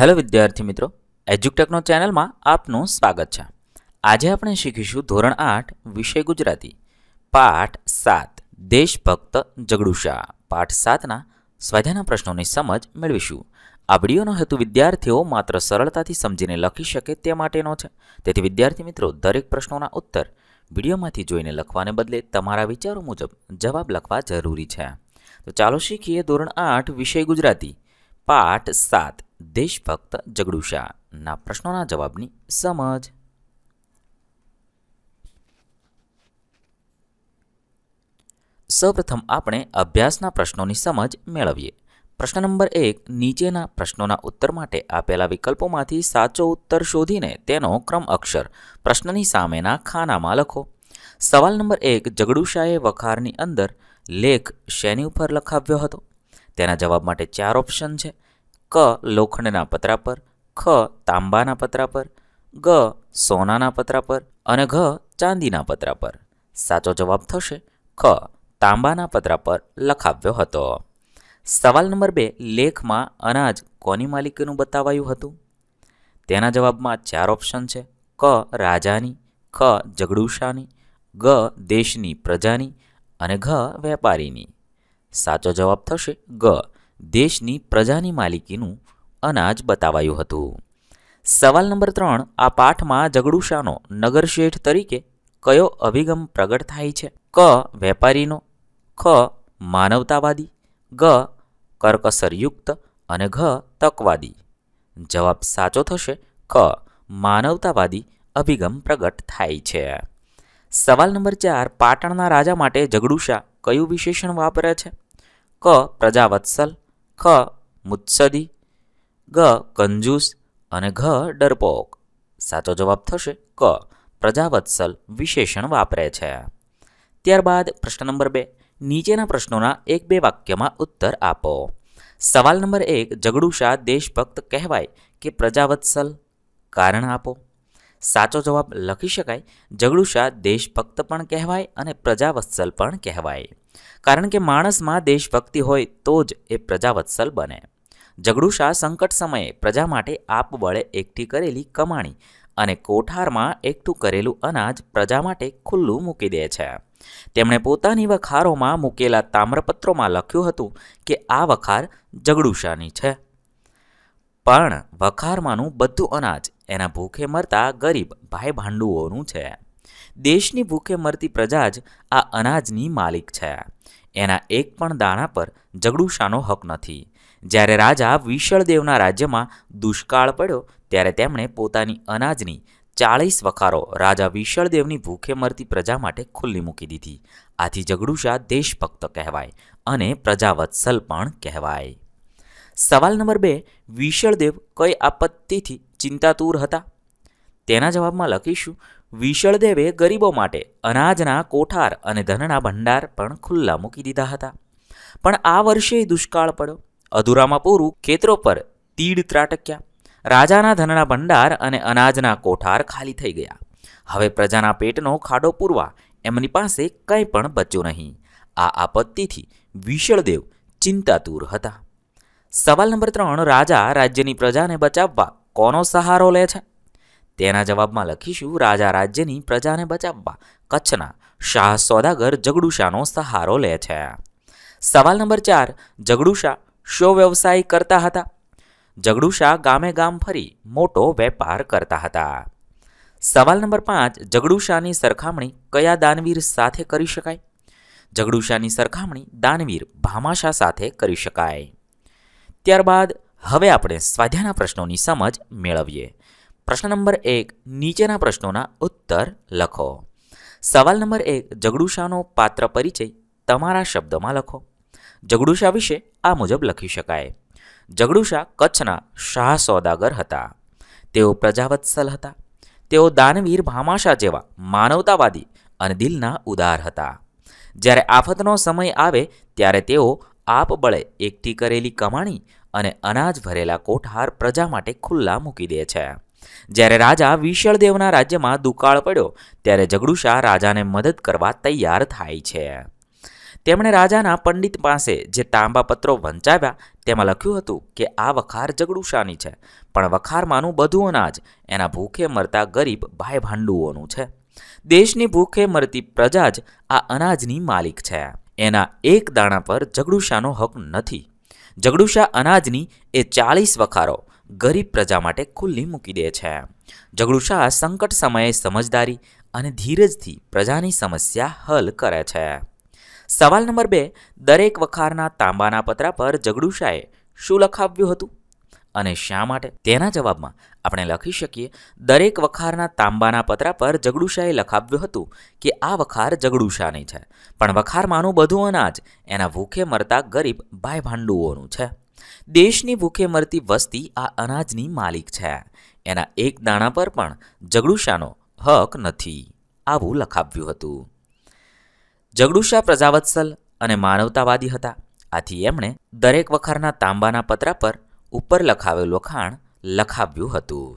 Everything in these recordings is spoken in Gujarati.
હેલો વિદ્યાર્થી મિત્રો એજ્યુકટેકનો ચેનલમાં આપનું સ્વાગત છે આજે આપણે શીખીશું ધોરણ આઠ વિષય ગુજરાતી પાઠ સાત દેશભક્ત જગડુશા પાઠ સાતના સ્વાધ્યાયના પ્રશ્નોની સમજ મેળવીશું આ વિડીયોનો હેતુ વિદ્યાર્થીઓ માત્ર સરળતાથી સમજીને લખી શકે તે માટેનો છે તેથી વિદ્યાર્થી મિત્રો દરેક પ્રશ્નોના ઉત્તર વિડીયોમાંથી જોઈને લખવાને બદલે તમારા વિચારો મુજબ જવાબ લખવા જરૂરી છે તો ચાલો શીખીએ ધોરણ આઠ વિષય ગુજરાતી પાઠ સાત દેશભક્ત જગડુશાના પ્રશ્નોના જવાબની સમજ સૌપ્રથમ આપણે અભ્યાસના પ્રશ્નોની સમજ મેળવીએ પ્રશ્ન નંબર એક નીચેના પ્રશ્નોના ઉત્તર માટે આપેલા વિકલ્પોમાંથી સાચો ઉત્તર શોધીને તેનો ક્રમ અક્ષર પ્રશ્નની સામેના ખાનામાં લખો સવાલ નંબર એક જગડુશાએ વખારની અંદર લેખ શેની ઉપર લખાવ્યો હતો તેના જવાબ માટે ચાર ઓપ્શન છે ક લોખંડના પતરા પર ખ તાંબાના પતરા પર ગ સોનાના પતરા પર અને ઘ ચાંદીના પતરા પર સાચો જવાબ થશે ખ તાંબાના પતરા પર લખાવ્યો હતો સવાલ નંબર બે લેખમાં અનાજ કોની માલિકીનું બતાવાયું હતું તેના જવાબમાં ચાર ઓપ્શન છે ક રાજાની ખ જગડુશાની ગ દેશની પ્રજાની અને ઘ વેપારીની સાચો જવાબ થશે ગ દેશની પ્રજાની માલિકીનું અનાજ બતાવાયું હતું સવાલ નંબર ત્રણ આ પાઠમાં જગડુશાનો શેઠ તરીકે કયો અભિગમ પ્રગટ થાય છે ક વેપારીનો ખ માનવતાવાદી ગ કર્કસરયુક્ત અને ઘ તકવાદી જવાબ સાચો થશે ક માનવતાવાદી અભિગમ પ્રગટ થાય છે સવાલ નંબર ચાર પાટણના રાજા માટે જગડુશા કયું વિશેષણ વાપરે છે ક પ્રજાવત્સલ ખ મુત્સદી ગ કંજૂસ અને ઘ ડરપોક સાચો જવાબ થશે ક પ્રજાવત્સલ વિશેષણ વાપરે છે ત્યારબાદ પ્રશ્ન નંબર બે નીચેના પ્રશ્નોના એક બે વાક્યમાં ઉત્તર આપો સવાલ નંબર એક જગડુ દેશભક્ત કહેવાય કે પ્રજાવત્સલ કારણ આપો સાચો જવાબ લખી શકાય જગડુ દેશભક્ત પણ કહેવાય અને પ્રજાવત્સલ પણ કહેવાય કારણ કે માણસમાં દેશભક્તિ હોય તો જ એ પ્રજાવત્સલ બને જગડુ સંકટ સમયે પ્રજા માટે આપબળે એકઠી કરેલી કમાણી અને કોઠારમાં એકઠું કરેલું અનાજ પ્રજા માટે ખુલ્લું મૂકી દે છે તેમણે પોતાની વખારોમાં મૂકેલા તામ્રપત્રોમાં લખ્યું હતું કે આ વખાર જગડુશાની છે પણ વખારમાંનું બધું અનાજ એના ભૂખે મરતા ગરીબ ભાઈ ભાંડુઓનું છે દેશની ભૂખે મરતી પ્રજા જ આ અનાજની માલિક છે એના એક પણ દાણા પર જગડુશાનો હક નથી જ્યારે રાજા વિશળદેવના રાજ્યમાં દુષ્કાળ પડ્યો ત્યારે તેમણે પોતાની અનાજની ચાળીસ વખારો રાજા વિશળદેવની ભૂખે મરતી પ્રજા માટે ખુલ્લી મૂકી દીધી આથી જગડુશા દેશભક્ત કહેવાય અને પ્રજાવત્સલ પણ કહેવાય સવાલ નંબર બે વિશળદેવ કઈ આપત્તિથી ચિંતાતુર હતા તેના જવાબમાં લખીશું વિશળદેવે ગરીબો માટે અનાજના કોઠાર અને ધનના ભંડાર પણ ખુલ્લા મૂકી દીધા હતા પણ આ વર્ષે દુષ્કાળ પડ્યો અધૂરામાં પૂરું ખેતરો પર તીડ ત્રાટક્યા રાજાના ધનના ભંડાર અને અનાજના કોઠાર ખાલી થઈ ગયા હવે પ્રજાના પેટનો ખાડો પૂરવા એમની પાસે કંઈ પણ બચ્યું નહીં આ આપત્તિથી વિશળદેવ ચિંતાતુર હતા સવાલ નંબર ત્રણ રાજા રાજ્યની પ્રજાને બચાવવા કોનો સહારો લે છે તેના જવાબમાં લખીશું રાજા રાજ્યની પ્રજાને બચાવવા કચ્છના શાહ સોદાગર જગડુશાનો સહારો લે છે સવાલ નંબર ચાર જગડુશા શો વ્યવસાય કરતા હતા જગડુશા ગામે ગામ ફરી મોટો વેપાર કરતા હતા સવાલ નંબર પાંચ જગડુશાની સરખામણી કયા દાનવીર સાથે કરી શકાય જગડુશાની સરખામણી દાનવીર ભામાશા સાથે કરી શકાય ત્યારબાદ હવે આપણે સ્વાધ્યાયના પ્રશ્નોની સમજ મેળવીએ પ્રશ્ન નંબર એક નીચેના પ્રશ્નોના ઉત્તર લખો સવાલ નંબર એક જગડુશાનો પાત્ર પરિચય તમારા શબ્દમાં લખો જગડુશા વિશે આ મુજબ લખી શકાય જગડુશા કચ્છના શાહ સોદાગર હતા તેઓ પ્રજાવત્સલ હતા તેઓ દાનવીર ભામાશા જેવા માનવતાવાદી અને દિલના ઉદાર હતા જ્યારે આફતનો સમય આવે ત્યારે તેઓ આપબળે એકઠી કરેલી કમાણી અને અનાજ ભરેલા કોઠાર પ્રજા માટે ખુલ્લા મૂકી દે છે જ્યારે રાજા વિશળદેવના રાજ્યમાં દુકાળ પડ્યો ત્યારે જગડુશા રાજાને મદદ કરવા તૈયાર થાય છે તેમણે રાજાના પંડિત પાસે જે તાંબા પત્રો વંચાવ્યા તેમાં લખ્યું હતું કે આ વખાર જગડુશાની છે પણ વખારમાંનું બધું અનાજ એના ભૂખે મરતા ગરીબ ભાઈ ભાંડુઓનું છે દેશની ભૂખે મરતી પ્રજા જ આ અનાજની માલિક છે એના એક દાણા પર જગડુશાનો હક નથી જગડુશા અનાજની એ ચાલીસ વખારો ગરીબ પ્રજા માટે ખુલ્લી મૂકી દે છે જગડુ સંકટ સમયે સમજદારી અને ધીરજથી પ્રજાની સમસ્યા હલ કરે છે સવાલ નંબર બે દરેક વખારના તાંબાના પત્રા પર જગડુ શું લખાવ્યું હતું અને શા માટે તેના જવાબમાં આપણે લખી શકીએ દરેક વખારના તાંબાના પત્રા પર જગડુશાએ લખાવ્યું હતું કે આ વખાર જગડુશાની છે પણ વખારમાંનું બધું અનાજ એના ભૂખે મરતા ગરીબ ભાઈ ભાંડુઓનું છે દેશની ભૂખે મરતી વસ્તી આ અનાજની માલિક છે એના એક દાણા પર પણ જગડુશાનો હક નથી આવું લખાવ્યું હતું જગડુશા પ્રજાવત્સલ અને માનવતાવાદી હતા આથી એમણે દરેક વખારના તાંબાના પતરા પર ઉપર લખાવેલું લખાણ લખાવ્યું હતું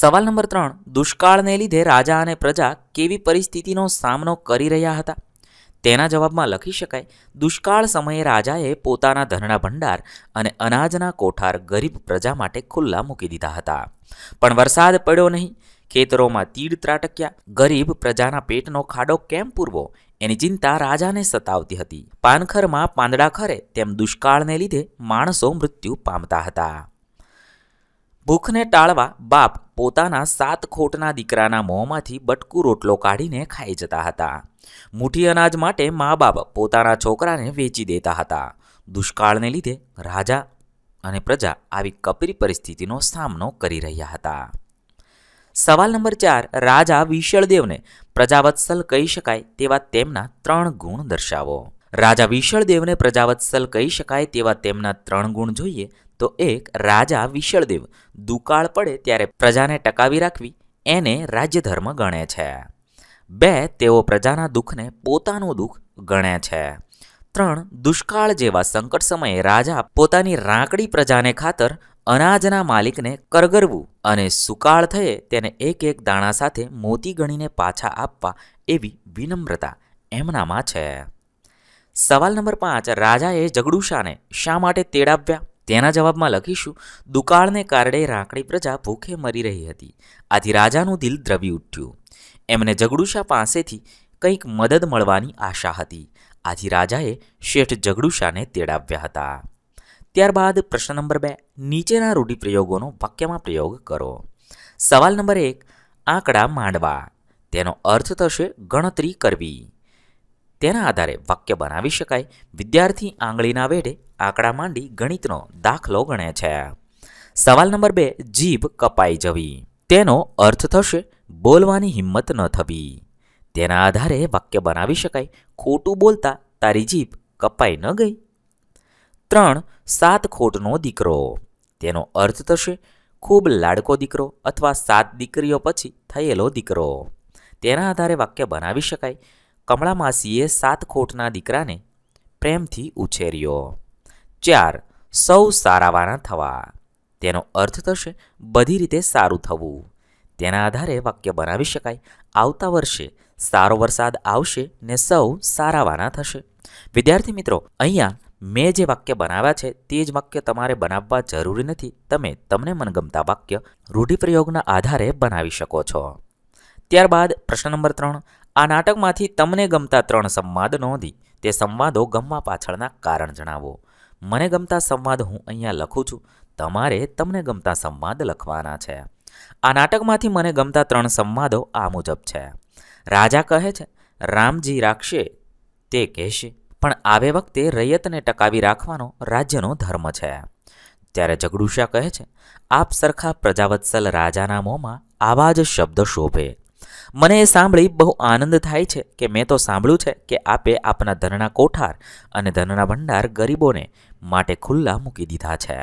સવાલ નંબર ત્રણ દુષ્કાળને લીધે રાજા અને પ્રજા કેવી પરિસ્થિતિનો સામનો કરી રહ્યા હતા તેના જવાબમાં લખી શકાય દુષ્કાળ સમયે રાજાએ પોતાના ધનના ભંડાર અને અનાજના કોઠાર ગરીબ પ્રજા માટે ખુલ્લા મૂકી દીધા હતા પણ વરસાદ પડ્યો નહીં ખેતરોમાં તીડ ત્રાટક્યા ગરીબ પ્રજાના પેટનો ખાડો કેમ પૂરવો એની ચિંતા રાજાને સતાવતી હતી પાનખરમાં પાંદડા ખરે તેમ દુષ્કાળને લીધે માણસો મૃત્યુ પામતા હતા ભૂખને ટાળવા બાપ પોતાના સાત ખોટના દીકરાના મોંમાંથી બટકું રોટલો કાઢીને ખાઈ જતા હતા મુઠ્ઠી અનાજ માટે મા બાપ પોતાના છોકરાને વેચી દેતા હતા દુષ્કાળને લીધે રાજા અને પ્રજા આવી કપરી પરિસ્થિતિનો સામનો કરી રહ્યા હતા સવાલ નંબર ચાર રાજા વિશળદેવને પ્રજાવત્સલ કહી શકાય તેવા તેમના ત્રણ ગુણ દર્શાવો રાજા વિશળદેવને પ્રજાવત્સલ કહી શકાય તેવા તેમના ત્રણ ગુણ જોઈએ તો એક રાજા વિશળદેવ દુકાળ પડે ત્યારે પ્રજાને ટકાવી રાખવી એને રાજ્યધર્મ ગણે છે બે તેઓ પ્રજાના દુઃખને પોતાનું દુઃખ ગણે છે ત્રણ દુષ્કાળ જેવા સંકટ સમયે રાજા પોતાની રાંકડી પ્રજાને ખાતર અનાજના માલિકને કરગરવું અને સુકાળ થયે તેને એક એક દાણા સાથે મોતી ગણીને પાછા આપવા એવી વિનમ્રતા એમનામાં છે સવાલ નંબર પાંચ રાજાએ જગડુશાને શા માટે તેડાવ્યા તેના જવાબમાં લખીશું દુકાળને કારણે રાંકડી પ્રજા ભૂખે મરી રહી હતી આથી રાજાનું દિલ દ્રવી ઉઠ્યું એમને જગડુશા પાસેથી કંઈક મદદ મળવાની આશા હતી આથી રાજાએ શેઠ જગડુશાને તેડાવ્યા હતા ત્યારબાદ પ્રશ્ન નંબર બે નીચેના રૂઢિપ્રયોગોનો વાક્યમાં પ્રયોગ કરો સવાલ નંબર એક આંકડા માંડવા તેનો અર્થ થશે ગણતરી કરવી તેના આધારે વાક્ય બનાવી શકાય વિદ્યાર્થી આંગળીના વેઢે આંકડા માંડી ગણિતનો દાખલો ગણે છે સવાલ નંબર બે જીભ કપાઈ જવી તેનો અર્થ થશે બોલવાની હિંમત ન થવી તેના આધારે વાક્ય બનાવી શકાય ખોટું બોલતા તારી જીભ કપાઈ ન ગઈ ત્રણ સાત ખોટનો દીકરો તેનો અર્થ થશે ખૂબ લાડકો દીકરો અથવા સાત દીકરીઓ પછી થયેલો દીકરો તેના આધારે વાક્ય બનાવી શકાય કમળા માસીએ સાત ખોટના દીકરાને પ્રેમથી ઉછેર્યો ચાર સૌ સારાવાના થવા તેનો અર્થ થશે બધી રીતે સારું થવું તેના આધારે વાક્ય બનાવી શકાય આવતા વર્ષે સારો વરસાદ આવશે ને સૌ સારાવાના થશે વિદ્યાર્થી મિત્રો અહીંયા મેં જે વાક્ય બનાવ્યા છે તે જ વાક્ય તમારે બનાવવા જરૂરી નથી તમે તમને મનગમતા વાક્ય રૂઢિપ્રયોગના આધારે બનાવી શકો છો ત્યારબાદ પ્રશ્ન નંબર ત્રણ આ નાટકમાંથી તમને ગમતા ત્રણ સંવાદ નોંધી તે સંવાદો ગમવા પાછળના કારણ જણાવો મને ગમતા સંવાદ હું અહીંયા લખું છું તમારે તમને ગમતા સંવાદ લખવાના છે આ નાટકમાંથી મને ગમતા ત્રણ સંવાદો આ મુજબ છે રાજા કહે છે રામજી રાખશે તે કહેશે પણ આવે વખતે રૈયતને ટકાવી રાખવાનો રાજ્યનો ધર્મ છે ત્યારે જગડુશા કહે છે આપ સરખા પ્રજાવત્સલ રાજાના મોંમાં આવા જ શબ્દ શોભે મને એ સાંભળી બહુ આનંદ થાય છે કે મેં તો સાંભળ્યું છે કે આપે આપના ધનના કોઠાર અને ધનના ભંડાર ગરીબોને માટે ખુલ્લા મૂકી દીધા છે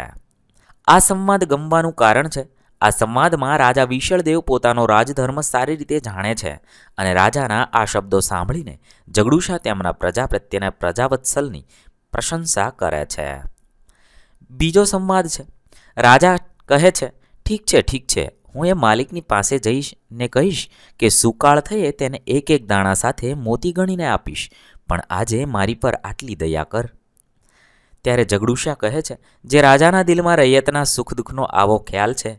આ સંવાદ ગમવાનું કારણ છે આ સંવાદમાં રાજા વિશળદેવ પોતાનો રાજધર્મ સારી રીતે જાણે છે અને રાજાના આ શબ્દો સાંભળીને જગડુષા તેમના પ્રજા પ્રત્યેના પ્રજાવત્સલની પ્રશંસા કરે છે બીજો સંવાદ છે રાજા કહે છે ઠીક છે ઠીક છે હું એ માલિકની પાસે જઈશ ને કહીશ કે સુકાળ થયે તેને એક એક દાણા સાથે મોતી ગણીને આપીશ પણ આજે મારી પર આટલી દયા કર ત્યારે જગડુશા કહે છે જે રાજાના દિલમાં રૈયતના સુખ દુઃખનો આવો ખ્યાલ છે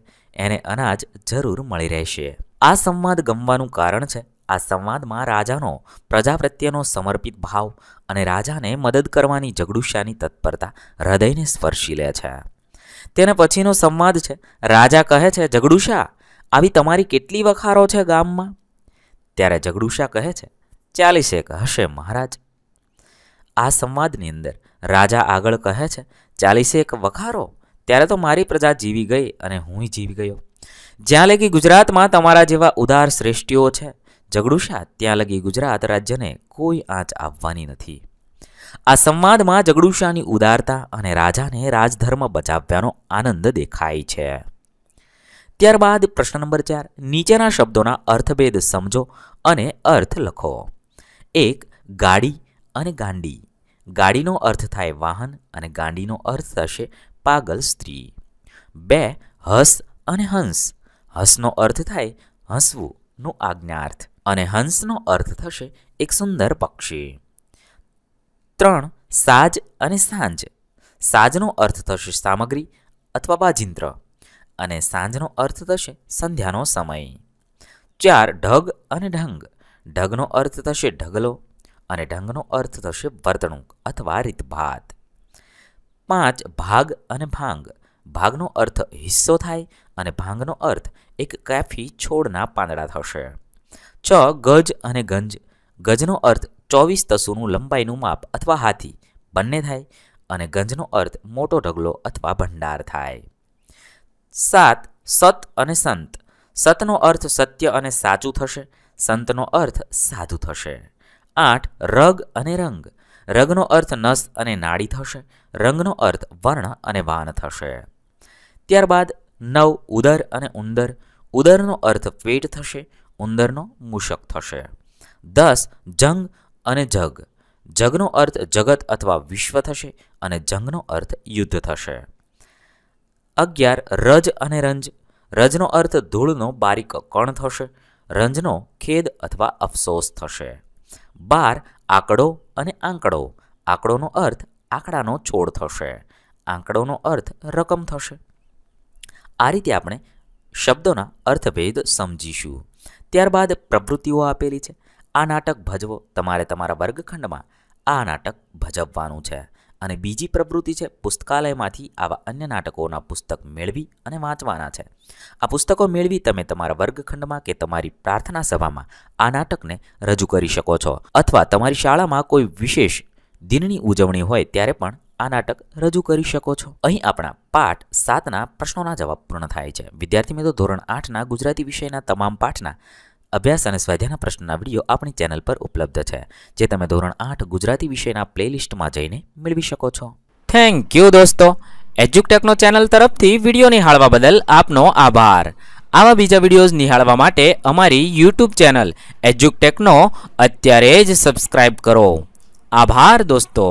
એને અનાજ જરૂર મળી રહેશે આ સંવાદ ગમવાનું કારણ છે આ સંવાદમાં રાજાનો પ્રજા પ્રત્યેનો સમર્પિત ભાવ અને રાજાને મદદ કરવાની જગડુશાની તત્પરતા હૃદયને સ્પર્શી લે છે તેને પછીનો સંવાદ છે રાજા કહે છે જગડુશા આવી તમારી કેટલી વખારો છે ગામમાં ત્યારે જગડુશા કહે છે ચાલીસેક હશે મહારાજ આ સંવાદની અંદર રાજા આગળ કહે છે ચાલીસેક વખારો ત્યારે તો મારી પ્રજા જીવી ગઈ અને હું જીવી ગયો જ્યાં લગી ગુજરાતમાં તમારા જેવા ઉદાર શ્રેષ્ઠીઓ છે જગડુશા ત્યાં લગી ગુજરાત રાજ્યને કોઈ આંચ આપવાની નથી આ સંવાદમાં જગડુશાની ઉદારતા અને રાજાને રાજધર્મ બચાવવાનો આનંદ દેખાય છે ત્યારબાદ પ્રશ્ન નંબર ચાર નીચેના શબ્દોના અર્થભેદ સમજો અને અર્થ લખો એક ગાડી અને ગાંડી ગાડીનો અર્થ થાય વાહન અને ગાંડીનો અર્થ થશે પાગલ સ્ત્રી બે હસ અને હંસ હસનો અર્થ થાય હસવું નો આજ્ઞાર્થ અને હંસનો અર્થ થશે એક સુંદર પક્ષી ત્રણ સાજ અને સાંજ સાજનો અર્થ થશે સામગ્રી અથવા બાજિંત્ર અને સાંજનો અર્થ થશે સંધ્યાનો સમય ચાર ઢગ અને ઢંગ ઢગનો અર્થ થશે ઢગલો અને ઢંગનો અર્થ થશે વર્તણૂક અથવા રીતભાત પાંચ ભાગ અને ભાંગ ભાગનો અર્થ હિસ્સો થાય અને ભાંગનો અર્થ એક કેફી છોડના પાંદડા થશે છ ગજ અને ગંજ ગજનો અર્થ ચોવીસ તસુનું લંબાઈનું માપ અથવા હાથી બંને થાય અને ગંજનો અર્થ મોટો ઢગલો અથવા ભંડાર થાય સાત સત અને સંત સતનો અર્થ સત્ય અને સાચું થશે સંતનો અર્થ સાધુ થશે આઠ રગ અને રંગ રગનો અર્થ નસ અને નાડી થશે રંગનો અર્થ વર્ણ અને વાન થશે ત્યારબાદ નવ ઉદર અને ઉંદર ઉદરનો અર્થ પેટ થશે ઉંદરનો મૂષક થશે દસ જંગ અને જગ જગનો અર્થ જગત અથવા વિશ્વ થશે અને જંગનો અર્થ યુદ્ધ થશે અગિયાર રજ અને રંજ રજનો અર્થ ધૂળનો બારીક કણ થશે રંજનો ખેદ અથવા અફસોસ થશે બાર આંકડો અને આંકડો આંકડોનો અર્થ આંકડાનો છોડ થશે આંકડોનો અર્થ રકમ થશે આ રીતે આપણે શબ્દોના અર્થભેદ સમજીશું ત્યારબાદ પ્રવૃત્તિઓ આપેલી છે આ નાટક ભજવો તમારે તમારા વર્ગખંડમાં આ નાટક ભજવવાનું છે અને બીજી પ્રવૃત્તિ છે પુસ્તકાલયમાંથી આવા અન્ય નાટકોના પુસ્તક મેળવી અને વાંચવાના છે આ પુસ્તકો મેળવી તમે તમારા વર્ગખંડમાં કે તમારી પ્રાર્થના સભામાં આ નાટકને રજૂ કરી શકો છો અથવા તમારી શાળામાં કોઈ વિશેષ દિનની ઉજવણી હોય ત્યારે પણ આ નાટક રજૂ કરી શકો છો અહીં આપણા પાઠ સાતના પ્રશ્નોના જવાબ પૂર્ણ થાય છે વિદ્યાર્થી મિત્રો ધોરણ આઠના ગુજરાતી વિષયના તમામ પાઠના અભ્યાસ અને સ્વાધ્યાયના પ્રશ્નના વિડીયો આપણી ચેનલ પર ઉપલબ્ધ છે જે તમે ધોરણ આઠ ગુજરાતી વિષયના પ્લેલિસ્ટમાં જઈને મેળવી શકો છો થેન્ક યુ દોસ્તો એજ્યુકટેકનો ચેનલ તરફથી વિડીયો નિહાળવા બદલ આપનો આભાર આવા બીજા વિડીયોઝ નિહાળવા માટે અમારી યુટ્યુબ ચેનલ એજ્યુકટેકનો અત્યારે જ સબસ્ક્રાઈબ કરો આભાર દોસ્તો